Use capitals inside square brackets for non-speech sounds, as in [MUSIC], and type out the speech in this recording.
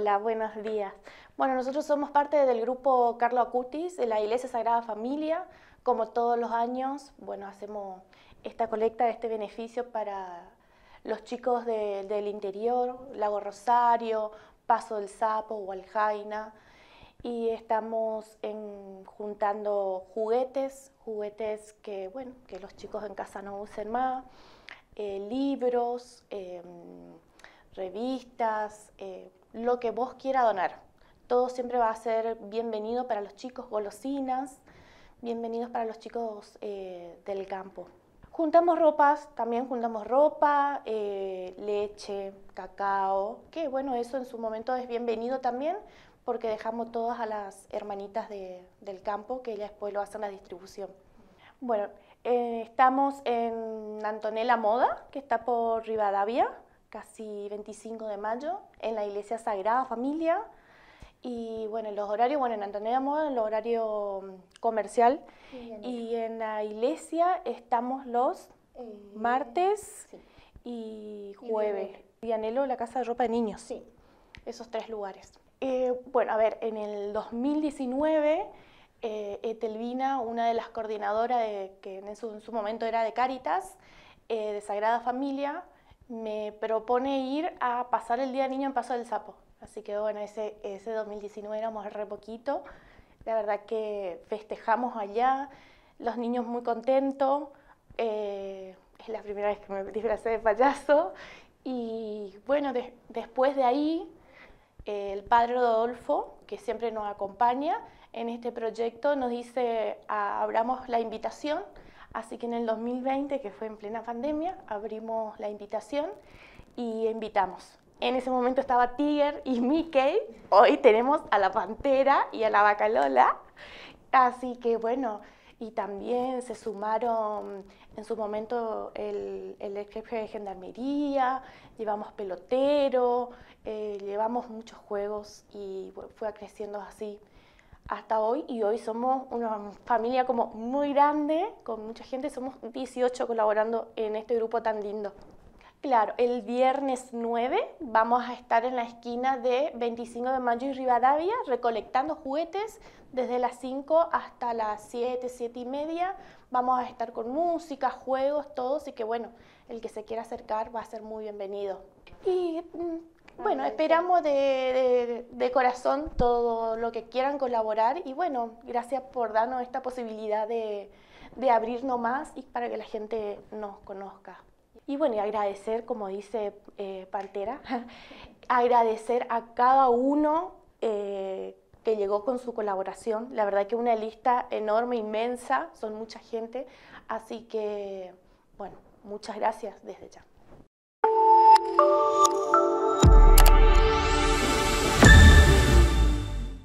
Hola, buenos días. Bueno, nosotros somos parte del grupo Carlo Acutis de la Iglesia Sagrada Familia. Como todos los años, bueno, hacemos esta colecta, de este beneficio para los chicos del interior, Lago Rosario, Paso del Sapo, Hualjaina. Y estamos juntando juguetes, juguetes que, bueno, que los chicos en casa no usen más, eh, libros, em, revistas, eh, lo que vos quiera donar. Todo siempre va a ser bienvenido para los chicos golosinas, bienvenidos para los chicos eh, del campo. Juntamos ropas, también juntamos ropa, eh, leche, cacao, que bueno, eso en su momento es bienvenido también porque dejamos todas a las hermanitas del campo que ellas después lo hacen la distribución. Bueno, estamos en Antonella Moda, que está por Rivadavia, casi 25 de mayo, en la iglesia Sagrada Familia. Y bueno, los horarios, bueno, en Antonella Moda, el horario mm, comercial. Y en la iglesia estamos los eh, martes y jueves. Y anhelo la casa de ropa de niños. Sí. Esos tres lugares. Eh, bueno, a ver, en el 2019, eh, Etelvina, una de las coordinadoras que en su, momento era de Caritas, de Sagrada Familia, me propone ir a pasar el Día Niño en Paso del Sapo. Así que bueno, ese, ese 2019 éramos re poquito. La verdad que festejamos allá, los niños muy contentos. Eh, es la primera vez que me disfracé de payaso. Y bueno, después de ahí, eh, el padre Rodolfo, que siempre nos acompaña en este proyecto, nos dice, ah, abramos la invitación Así que en el 2020, que fue en plena pandemia, abrimos la invitación y invitamos. En ese momento estaba Tiger y Mickey, hoy tenemos a la Pantera y a la Bacalola. Así que bueno, y también se sumaron en su momento el, el de gendarmería, llevamos pelotero, eh, llevamos muchos juegos y fue creciendo así hasta hoy y hoy somos una familia como muy grande, con mucha gente, somos 18 colaborando en este grupo tan lindo. Claro, el viernes 9 vamos a estar en la esquina de 25 de mayo y Rivadavia recolectando juguetes desde las 5 hasta las 7, 7 y media. Vamos a estar con música, juegos, todo, así que bueno, el que se quiera acercar va a ser muy bienvenido. Y mm, bueno, esperamos de, corazón todo lo que quieran colaborar y bueno, gracias por darnos esta posibilidad de abrirnos más y para que la gente nos conozca. Y bueno, agradecer, como dice eh, Pantera, [LAUGHS] agradecer a cada uno eh, que llegó con su colaboración. La verdad que una lista enorme, inmensa, son mucha gente. Así que, bueno, muchas gracias desde ya.